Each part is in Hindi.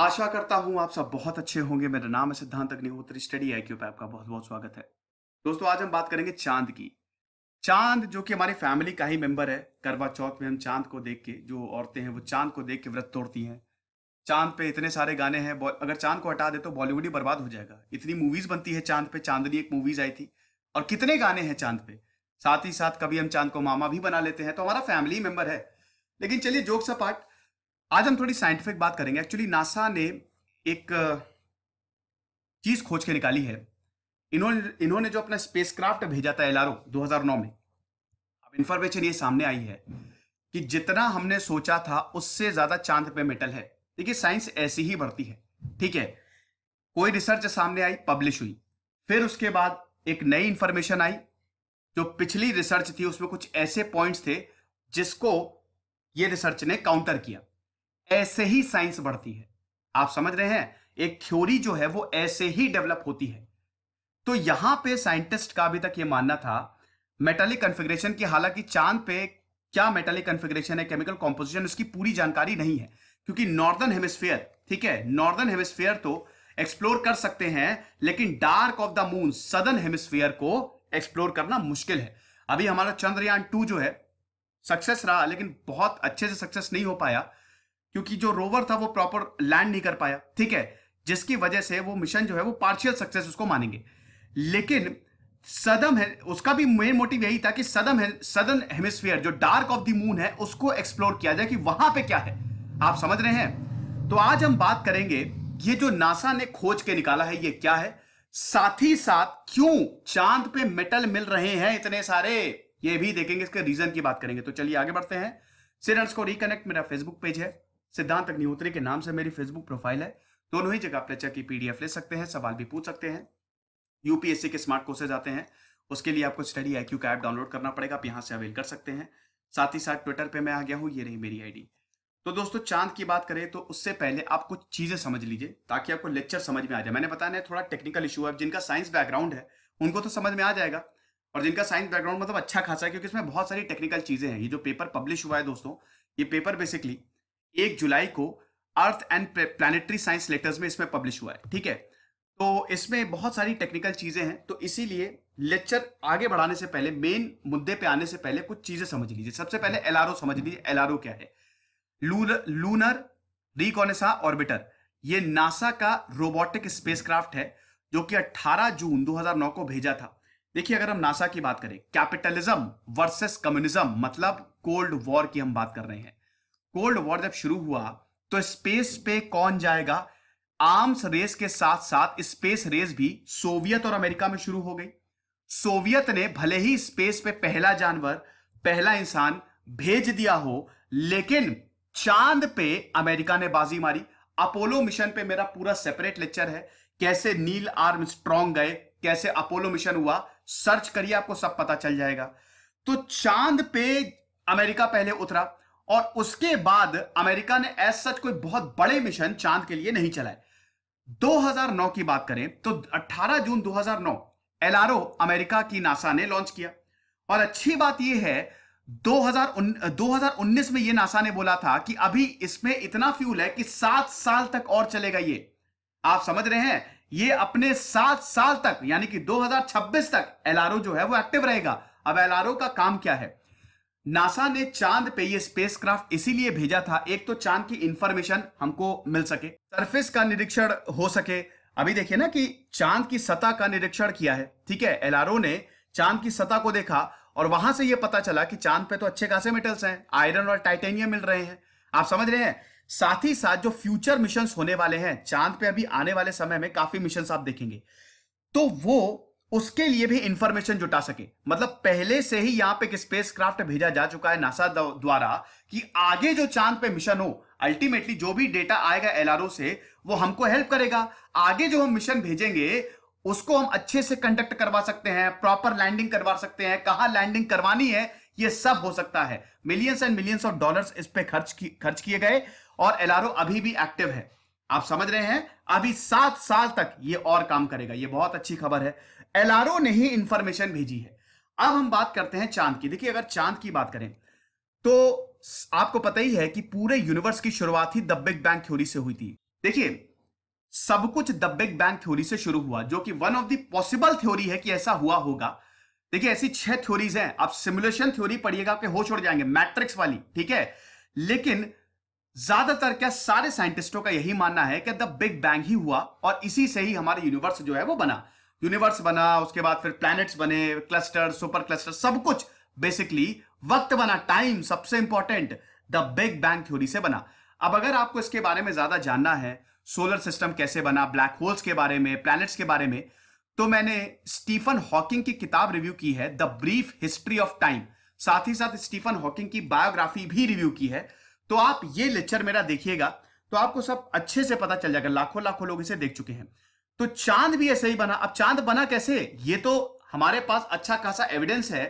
आशा करता हूं आप सब बहुत अच्छे होंगे मेरा नाम है सिद्धांत अग्निहोत्री स्टडी आई पे आपका बहुत बहुत स्वागत है दोस्तों आज हम बात करेंगे चांद की चांद जो कि हमारी फैमिली का ही मेंबर है करवा चौथ में हम चांद को देख के जो औरतें हैं वो चांद को देख के व्रत तोड़ती हैं चांद पे इतने सारे गाने हैं अगर चांद को हटा दे तो बॉलीवुड ही बर्बाद हो जाएगा इतनी मूवीज बनती है चांद पे चांदनी एक मूवीज आई थी और कितने गाने हैं चांद पे साथ ही साथ कभी हम चांद को मामा भी बना लेते हैं तो हमारा फैमिली मेंबर है लेकिन चलिए जोक सपाट आज हम थोड़ी साइंटिफिक बात करेंगे एक्चुअली नासा ने एक चीज खोज के निकाली है इन्होंने इन्होंने जो अपना स्पेसक्राफ्ट भेजा था एलआरओ 2009 में अब इंफॉर्मेशन ये सामने आई है कि जितना हमने सोचा था उससे ज्यादा चांद पे मेटल है देखिए साइंस ऐसी ही बढ़ती है ठीक है कोई रिसर्च सामने आई पब्लिश हुई फिर उसके बाद एक नई इंफॉर्मेशन आई जो पिछली रिसर्च थी उसमें कुछ ऐसे पॉइंट्स थे जिसको ये रिसर्च ने काउंटर किया ऐसे ही साइंस बढ़ती है आप समझ रहे हैं एक थ्योरी जो है वो ऐसे ही डेवलप होती है तो यहां पे साइंटिस्ट का अभी तक ये मानना था मेटालिक कॉन्फ़िगरेशन की हालांकि चांद पे क्या मेटालिक कॉन्फ़िगरेशन है केमिकल कॉम्पोजिशन उसकी पूरी जानकारी नहीं है क्योंकि नॉर्दर्न हेमिस्फेयर ठीक है नॉर्दर्न हेमिस्फेयर तो एक्सप्लोर कर सकते हैं लेकिन dark of the moon southern hemisphere को एक्सप्लोर करना मुश्किल है अभी हमारा चंद्रयान टू जो है सक्सेस रहा लेकिन बहुत अच्छे से सक्सेस नहीं हो पाया क्योंकि जो रोवर था वो प्रॉपर लैंड नहीं कर पाया ठीक है जिसकी वजह से वो मिशन जो है वो पार्शियल सक्सेस उसको मानेंगे लेकिन सदम है उसका भी मेन मोटिव यही था कि सदम है सदन हेमिस्फीयर जो डार्क ऑफ द मून है उसको एक्सप्लोर किया जाए कि वहां पे क्या है आप समझ रहे हैं तो आज हम बात करेंगे ये जो नासा ने खोज के निकाला है ये क्या है साथ ही साथ क्यों चांद पे मेटल मिल रहे हैं इतने सारे ये भी देखेंगे इसके रीजन की बात करेंगे तो चलिए आगे बढ़ते हैं सिरन्स को रिकनेक्ट मेरा फेसबुक पेज है सिद्धांत अग्निहोत्री के नाम से मेरी फेसबुक प्रोफाइल है दोनों ही जगह आप लेक्चर की पीडीएफ ले सकते हैं सवाल भी पूछ सकते हैं यूपीएससी के स्मार्ट कोर्सेज आते हैं उसके लिए आपको स्टडी आई का ऐप डाउनलोड करना पड़ेगा आप यहाँ से अवेल कर सकते हैं साथ ही साथ ट्विटर पर मैं आ गया हूँ ये रही मेरी आईडी तो दोस्तों चांद की बात करें तो उससे पहले आप कुछ चीजें समझ लीजिए ताकि आपको लेक्चर समझ में आ जाए मैंने बताया ना थोड़ा टेक्निकल इशू है जिनका साइंस बैकग्राउंड है उनको तो समझ में आ जाएगा और जिनका साइंस बैकग्राउंड मतलब अच्छा खासा है क्योंकि इसमें बहुत सारी टेक्निकल चीजें हैं ये जो पेपर पब्लिश हुआ है दोस्तों ये पेपर बेसिकली एक जुलाई को Earth and Planetary Science Letters में इसमें पब्लिश हुआ है ठीक है तो इसमें बहुत सारी टेक्निकल चीजें हैं तो इसीलिए लेक्चर आगे बढ़ाने से पहले मेन मुद्दे पे आने से पहले कुछ चीजें समझ लीजिए सबसे पहले एल समझ लीजिए एल क्या है लूनर लूनर रिकॉनेसा ऑर्बिटर ये नासा का रोबोटिक स्पेसक्राफ्ट है जो कि 18 जून 2009 को भेजा था देखिए अगर हम नासा की बात करें कैपिटलिज्म वर्सेस कम्युनिज्म मतलब कोल्ड वॉर की हम बात कर रहे हैं कोल्ड वॉर जब शुरू हुआ तो स्पेस पे कौन जाएगा आर्म्स रेस के साथ साथ स्पेस रेस भी सोवियत और अमेरिका में शुरू हो गई सोवियत ने भले ही स्पेस पे पहला जानवर पहला इंसान भेज दिया हो लेकिन चांद पे अमेरिका ने बाजी मारी अपोलो मिशन पे मेरा पूरा सेपरेट लेक्चर है कैसे नील आर्म स्ट्रॉन्ग गए कैसे अपोलो मिशन हुआ सर्च करिए आपको सब पता चल जाएगा तो चांद पे अमेरिका पहले उतरा और उसके बाद अमेरिका ने एज सच कोई बहुत बड़े मिशन चांद के लिए नहीं चलाए 2009 की बात करें तो 18 जून 2009 एलआरओ अमेरिका की नासा ने लॉन्च किया और अच्छी बात यह है 2019, 2019 में यह नासा ने बोला था कि अभी इसमें इतना फ्यूल है कि सात साल तक और चलेगा ये आप समझ रहे हैं ये अपने सात साल तक यानी कि 2026 तक एलआरओ जो है वो एक्टिव रहेगा अब एलआरओ का काम क्या है नासा ने चांद पे ये स्पेसक्राफ्ट इसीलिए भेजा था एक तो चांद की इंफॉर्मेशन हमको मिल सके सरफेस का निरीक्षण हो सके अभी देखिए ना कि चांद की सतह का निरीक्षण किया है ठीक है एलआरओ ने चांद की सतह को देखा और वहां से यह पता चला कि चांद पे तो अच्छे खासे मेटल्स हैं आयरन और टाइटेनियम मिल रहे हैं आप समझ रहे हैं साथ ही साथ जो फ्यूचर मिशन होने वाले हैं चांद पे अभी आने वाले समय में काफी मिशन आप देखेंगे तो वो उसके लिए भी इंफॉर्मेशन जुटा सके मतलब पहले से ही यहां पे एक स्पेसक्राफ्ट भेजा जा चुका है नासा द्वारा कि आगे जो चांद पे मिशन हो अल्टीमेटली जो भी डेटा आएगा एलआरओ से वो हमको हेल्प करेगा आगे जो हम मिशन भेजेंगे उसको हम अच्छे से कंडक्ट करवा सकते हैं प्रॉपर लैंडिंग करवा सकते हैं कहां लैंडिंग करवानी है ये सब हो सकता है millions and millions of dollars इस पे खर्च की, खर्च किए गए और एलआरओ अभी भी एक्टिव है आप समझ रहे हैं अभी सात साल तक ये और काम करेगा ये बहुत अच्छी खबर है एलआरओ ने ही इंफॉर्मेशन भेजी है अब हम बात करते हैं चांद की देखिए अगर चांद की बात करें तो आपको पता ही है कि पूरे यूनिवर्स की शुरुआत ही द बिग बैंग थ्योरी से हुई थी देखिए सब कुछ द बिग बैंग थ्योरी से शुरू हुआ जो कि one of the possible theory है कि ऐसा हुआ होगा देखिए ऐसी छह थ्योरीज हैं आप सिमुलेशन थ्योरी पढ़िएगा आपके होश उड़ जाएंगे मैट्रिक्स वाली ठीक है लेकिन ज्यादातर क्या सारे साइंटिस्टों का यही मानना है कि द बिग बैंग ही हुआ और इसी से ही हमारा यूनिवर्स जो है वो बना यूनिवर्स बना उसके बाद फिर प्लैनेट्स बने क्लस्टर सुपर क्लस्टर सब कुछ बेसिकली वक्त बना टाइम सबसे important the big bang theory से बना अब अगर आपको इसके बारे में ज्यादा जानना है सोलर सिस्टम कैसे बना ब्लैक होल्स के बारे में प्लैनेट्स के बारे में तो मैंने स्टीफन हॉकिंग की किताब रिव्यू की है the brief history of time साथ ही साथ स्टीफन हॉकिंग की बायोग्राफी भी रिव्यू की है तो आप ये लेक्चर मेरा देखिएगा तो आपको सब अच्छे से पता चल जाएगा लाखों लाखों लोग इसे देख चुके हैं तो चांद भी ऐसे ही बना अब चांद बना कैसे ये तो हमारे पास अच्छा खासा एविडेंस है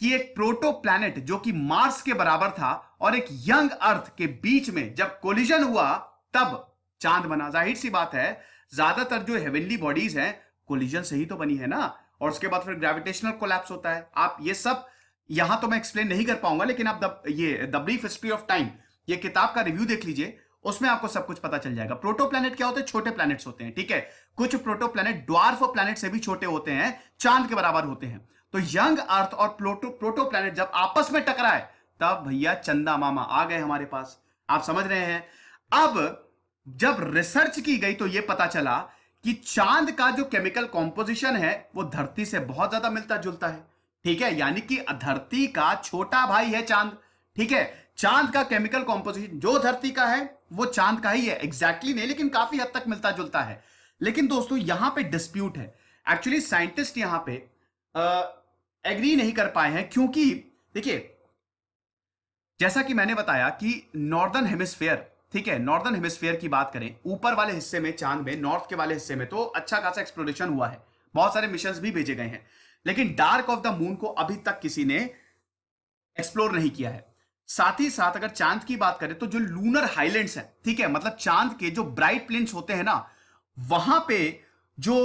कि एक प्रोटो प्लैनेट जो कि मार्स के बराबर था और एक यंग अर्थ के बीच में जब कोलिजन हुआ तब चांद बना जाहिर सी बात है ज्यादातर जो हेवनली बॉडीज हैं कोलिजन से ही तो बनी है ना और उसके बाद फिर ग्रेविटेशनल कोलैप्स होता है आप ये सब यहां तो मैं एक्सप्लेन नहीं कर पाऊंगा लेकिन आप दब, ये the brief history of time ये किताब का रिव्यू देख लीजिए उसमें आपको सब कुछ पता चल जाएगा प्रोटो प्लैनेट क्या होते हैं छोटे प्लैनेट्स होते हैं ठीक है कुछ प्रोटो प्लैनेट ड्वार्फ प्लैनेट से भी छोटे होते हैं चांद के बराबर होते हैं तो यंग अर्थ और प्लोटो प्रोटो प्लैनेट जब आपस में टकराए तब भैया चंदा मामा आ गए हमारे पास आप समझ रहे हैं अब जब रिसर्च की गई तो यह पता चला कि चांद का जो केमिकल कॉम्पोजिशन है वो धरती से बहुत ज्यादा मिलता जुलता है ठीक है यानी कि धरती का छोटा भाई है चांद ठीक है चांद का केमिकल कॉम्पोजिशन जो धरती का है वो चांद का ही है एग्जैक्टली exactly नहीं लेकिन काफी हद तक मिलता जुलता है लेकिन दोस्तों यहां पे डिस्प्यूट है एक्चुअली साइंटिस्ट यहां पे एग्री नहीं कर पाए हैं क्योंकि देखिए जैसा कि मैंने बताया कि नॉर्दर्न हेमिस्फेयर ठीक है नॉर्दर्न हेमिस्फेयर की बात करें ऊपर वाले हिस्से में चांद में नॉर्थ के वाले हिस्से में तो अच्छा खासा एक्सप्लोरेशन हुआ है बहुत सारे मिशन भी भेजे गए हैं लेकिन डार्क ऑफ द मून को अभी तक किसी ने एक्सप्लोर नहीं किया है साथ ही साथ अगर चांद की बात करें तो जो लूनर हाइलैंड है ठीक है मतलब चांद के जो ब्राइट प्लेन्स होते हैं ना वहां पे जो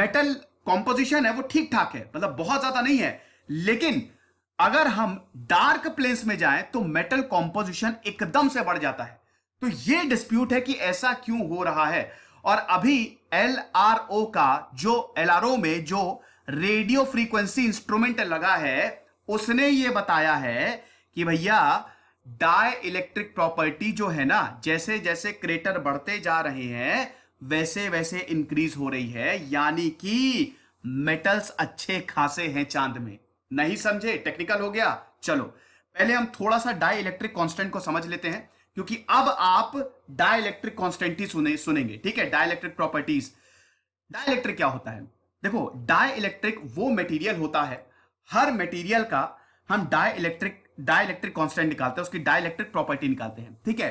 मेटल कॉम्पोजिशन है वो ठीक ठाक है मतलब बहुत ज्यादा नहीं है लेकिन अगर हम डार्क प्लेन्स में जाएं तो मेटल कॉम्पोजिशन एकदम से बढ़ जाता है तो ये डिस्प्यूट है कि ऐसा क्यों हो रहा है और अभी एल का जो एल में जो रेडियो फ्रीक्वेंसी इंस्ट्रूमेंट लगा है उसने ये बताया है कि भैया डाई इलेक्ट्रिक प्रॉपर्टी जो है ना जैसे जैसे क्रेटर बढ़ते जा रहे हैं वैसे वैसे इंक्रीज हो रही है यानी कि मेटल्स अच्छे खासे हैं चांद में नहीं समझे टेक्निकल हो गया चलो पहले हम थोड़ा सा डाई इलेक्ट्रिक कॉन्स्टेंट को समझ लेते हैं क्योंकि अब आप डाई इलेक्ट्रिक कॉन्स्टेंट ही सुने सुनेंगे ठीक है dielectric properties dielectric क्या होता है देखो डाई इलेक्ट्रिक वो मटेरियल होता है हर मटेरियल का हम डाई इलेक्ट्रिक डायलेक्ट्रिक कॉन्स्टेंट निकालते हैं उसकी डायलेक्ट्रिक प्रॉपर्टी निकालते हैं ठीक है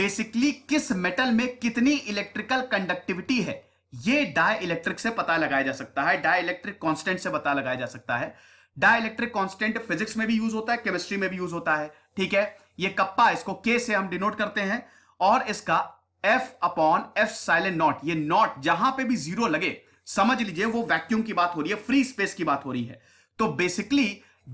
बेसिकली किस मेटल में कितनी इलेक्ट्रिकल कंडक्टिविटी है ये डाइलेक्ट्रिक से पता लगाया जा सकता है डाइलेक्ट्रिक कॉन्स्टेंट से पता लगाया जा सकता है डाइलेक्ट्रिक कॉन्स्टेंट फिजिक्स में भी यूज होता है केमिस्ट्री में भी यूज होता है ठीक है ये कप्पा इसको के से हम डिनोट करते हैं और इसका F upon epsilon naught ये नॉट जहां पे भी जीरो लगे समझ लीजिए वो वैक्यूम की बात हो रही है फ्री स्पेस की बात हो रही है तो बेसिकली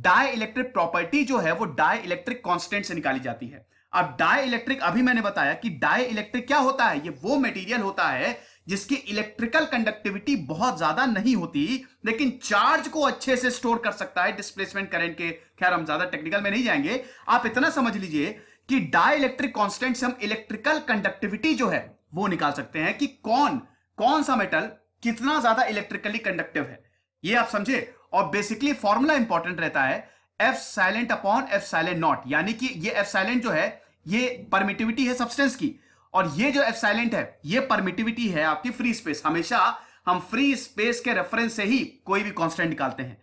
डाई इलेक्ट्रिक प्रॉपर्टी जो है वो डाई इलेक्ट्रिक कॉन्स्टेंट से निकाली जाती है अब डाई इलेक्ट्रिक अभी मैंने बताया कि डाई इलेक्ट्रिक क्या होता है ये वो मटेरियल होता है जिसकी इलेक्ट्रिकल कंडक्टिविटी बहुत ज्यादा नहीं होती लेकिन चार्ज को अच्छे से स्टोर कर सकता है डिस्प्लेसमेंट करंट के खैर हम ज्यादा टेक्निकल में नहीं जाएंगे आप इतना समझ लीजिए कि डाई इलेक्ट्रिक कॉन्स्टेंट से हम इलेक्ट्रिकल कंडक्टिविटी जो है वो निकाल सकते हैं कि कौन कौन सा मेटल कितना ज्यादा इलेक्ट्रिकली कंडक्टिव है ये आप समझे और बेसिकली फॉर्मूला इंपॉर्टेंट रहता है epsilon upon epsilon naught यानी कि ये एफ साइलेंट जो है ये परमिटिविटी है सब्सटेंस की और ये जो एफ साइलेंट है ये परमिटिविटी है आपकी फ्री स्पेस हमेशा हम फ्री स्पेस के रेफरेंस से ही कोई भी कॉन्स्टेंट निकालते हैं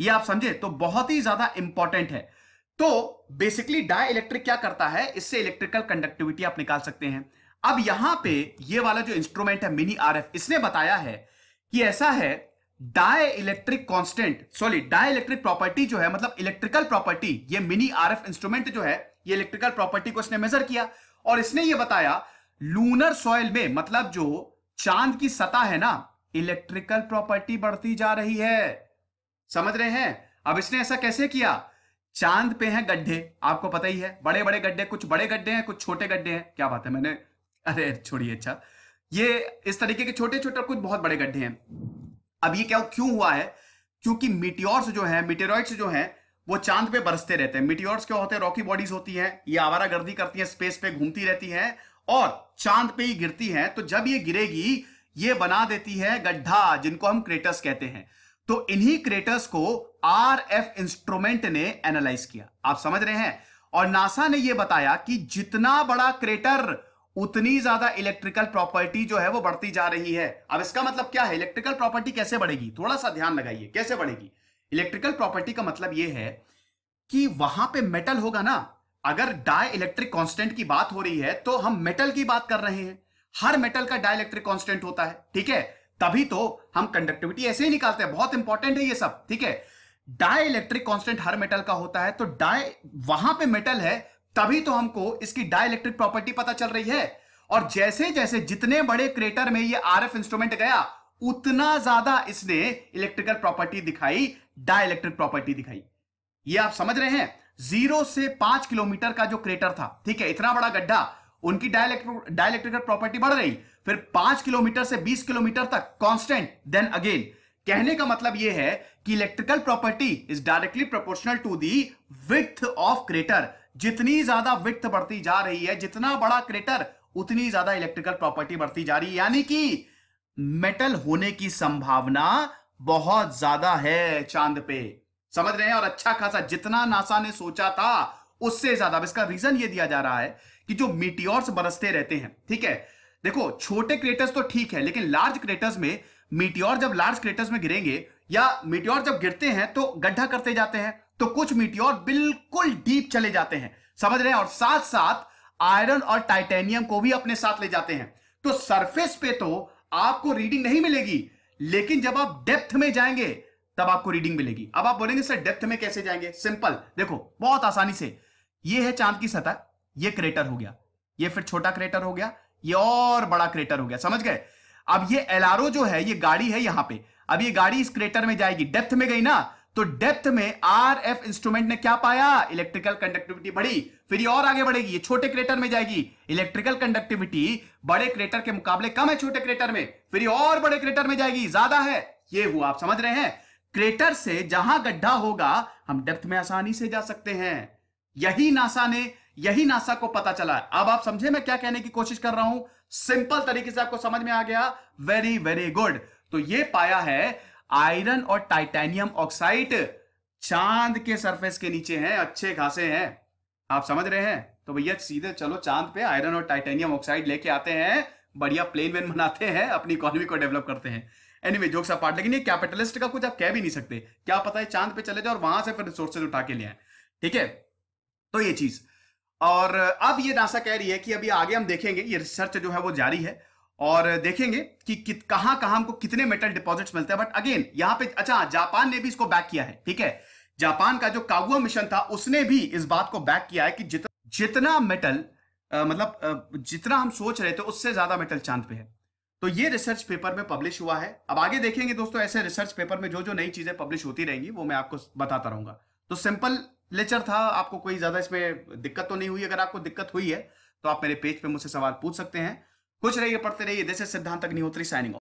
ये आप समझे तो बहुत ही ज्यादा इंपॉर्टेंट है तो बेसिकली डाई इलेक्ट्रिक क्या करता है इससे इलेक्ट्रिकल कंडक्टिविटी आप निकाल सकते हैं अब यहां पे ये वाला जो इंस्ट्रूमेंट है मिनी आरएफ इसने बताया है कि ऐसा है dielectric constant sorry dielectric property जो है मतलब इलेक्ट्रिकल प्रॉपर्टी ये मिनी आर एफ इंस्ट्रूमेंट जो है ये इलेक्ट्रिकल प्रॉपर्टी को इसने मेजर किया और इसने ये बताया लूनर सॉइल में मतलब जो चांद की सतह है ना इलेक्ट्रिकल प्रॉपर्टी बढ़ती जा रही है समझ रहे हैं अब इसने ऐसा कैसे किया चांद पे हैं गड्ढे आपको पता ही है बड़े बड़े गड्ढे कुछ बड़े गड्ढे हैं कुछ छोटे गड्ढे हैं क्या बात है मैंने अरे छोड़िए अच्छा ये इस तरीके के छोटे छोटे कुछ बहुत बड़े गड्ढे हैं अब ये क्या क्यों हुआ है क्योंकि मिटियोर्स जो है मिटेरॉइड्स जो है वो चांद पे बरसते रहते हैं मिटियोर्स क्या होते हैं रॉकी बॉडीज होती हैं ये आवारा गर्दी करती हैं स्पेस पे घूमती रहती हैं और चांद पे ही गिरती हैं तो जब ये गिरेगी ये बना देती है गड्ढा जिनको हम क्रेटर्स कहते हैं तो इन्हीं क्रेटर्स को आर एफ इंस्ट्रूमेंट ने एनालाइज किया आप समझ रहे हैं और नासा ने यह बताया कि जितना बड़ा क्रेटर उतनी ज्यादा इलेक्ट्रिकल प्रॉपर्टी जो है वो बढ़ती जा रही है अब इसका मतलब क्या है इलेक्ट्रिकल प्रॉपर्टी कैसे बढ़ेगी थोड़ा सा ध्यान लगाइए कैसे बढ़ेगी इलेक्ट्रिकल प्रॉपर्टी का मतलब ये है कि वहां पे मेटल होगा ना अगर डाई इलेक्ट्रिक कॉन्स्टेंट की बात हो रही है तो हम मेटल की बात कर रहे हैं हर मेटल का डाई इलेक्ट्रिक कॉन्स्टेंट होता है ठीक है तभी तो हम कंडक्टिविटी ऐसे ही निकालते हैं बहुत इंपॉर्टेंट है ये सब ठीक है डाई इलेक्ट्रिक कॉन्स्टेंट हर मेटल का होता है तो डाई वहां पे मेटल है तभी तो हमको इसकी डाइलेक्ट्रिक प्रॉपर्टी पता चल रही है और जैसे जैसे जितने बड़े क्रेटर में ये आरएफ इंस्ट्रूमेंट गया उतना ज्यादा इसने इलेक्ट्रिकल प्रॉपर्टी दिखाई डाइलेक्ट्रिक प्रॉपर्टी दिखाई ये आप समझ रहे हैं जीरो से पांच किलोमीटर का जो क्रेटर था ठीक है इतना बड़ा गड्ढा उनकी डायलैक्ट्रिकल प्रॉपर्टी बढ़ रही फिर पांच किलोमीटर से बीस किलोमीटर तक कॉन्स्टेंट देन अगेन कहने का मतलब यह है कि electrical property is directly proportional to the width of crater जितनी ज्यादा वित्त बढ़ती जा रही है जितना बड़ा क्रेटर उतनी ज्यादा इलेक्ट्रिकल प्रॉपर्टी बढ़ती जा रही है यानी कि मेटल होने की संभावना बहुत ज्यादा है चांद पे समझ रहे हैं और अच्छा खासा जितना नासा ने सोचा था उससे ज्यादा इसका रीजन ये दिया जा रहा है कि जो मीटियोर्स बरसते रहते हैं ठीक है देखो छोटे क्रेटर्स तो ठीक है लेकिन लार्ज क्रेटर्स में मीटियोर जब लार्ज क्रेटर्स में गिरेंगे या मीटियोर जब गिरते हैं तो गड्ढा करते जाते हैं तो कुछ मीटियोर बिल्कुल डीप चले जाते हैं समझ रहे हैं और साथ साथ आयरन और टाइटेनियम को भी अपने साथ ले जाते हैं तो सरफेस पे तो आपको रीडिंग नहीं मिलेगी लेकिन जब आप डेप्थ में जाएंगे तब आपको रीडिंग मिलेगी अब आप बोलेंगे सर डेप्थ में कैसे जाएंगे सिंपल देखो बहुत आसानी से ये है चांद की सतह ये क्रेटर हो गया ये फिर छोटा क्रेटर हो गया ये और बड़ा क्रेटर हो गया समझ गए अब ये एलआरओ जो है ये गाड़ी है यहां पे अब ये गाड़ी इस क्रेटर में जाएगी डेप्थ में गई ना तो डेप्थ में आर एफ इंस्ट्रूमेंट ने क्या पाया इलेक्ट्रिकल कंडक्टिविटी बढ़ी फिर ये और आगे बढ़ेगी ये छोटे क्रेटर में जाएगी इलेक्ट्रिकल कंडक्टिविटी बड़े क्रेटर के मुकाबले कम है छोटे क्रेटर में फिर ये और बड़े क्रेटर में जाएगी ज्यादा है ये हुआ आप समझ रहे हैं क्रेटर से जहां गड्ढा होगा हम डेप्थ में आसानी से जा सकते हैं यही नासा ने यही नासा को पता चला है अब आप समझे मैं क्या कहने की कोशिश कर रहा हूं सिंपल तरीके से आपको समझ में आ गया वेरी वेरी गुड तो ये पाया है आयरन और टाइटेनियम ऑक्साइड चांद के सरफेस के नीचे हैं अच्छे खासे हैं आप समझ रहे हैं तो भैया सीधे चलो चांद पे आयरन और टाइटेनियम ऑक्साइड लेके आते हैं बढ़िया प्लेन वेन बनाते हैं अपनी इकोनॉमी को डेवलप करते हैं एनीवे anyway, जोक्स पार्ट लेकिन ये कैपिटलिस्ट का कुछ आप कह भी नहीं सकते क्या पता है चांद पे चले जाओ और वहां से फिर रिसोर्सेज उठा के ले आए ठीक है तो ये चीज और अब ये नासा कह रही है कि अभी आगे हम देखेंगे ये रिसर्च जो है वो जारी है और देखेंगे कि, कि कहां कहां हमको कितने मेटल डिपॉजिट्स मिलते हैं बट अगेन यहां पे अच्छा जापान ने भी इसको बैक किया है ठीक है जापान का जो कागुआ मिशन था उसने भी इस बात को बैक किया है कि जित, जितना मेटल मतलब जितना हम सोच रहे थे उससे ज्यादा मेटल चांद पे है तो ये रिसर्च पेपर में पब्लिश हुआ है अब आगे देखेंगे दोस्तों ऐसे रिसर्च पेपर में जो जो नई चीजें पब्लिश होती रहेंगी वो मैं आपको बताता रहूंगा तो सिंपल लेचर था आपको कोई ज्यादा इसमें दिक्कत तो नहीं हुई अगर आपको दिक्कत हुई है तो आप मेरे पेज पे मुझसे सवाल पूछ सकते हैं खुश रहिए पढ़ते रहिए जैसे सिद्धांत अग्निहोत्री साइनिंग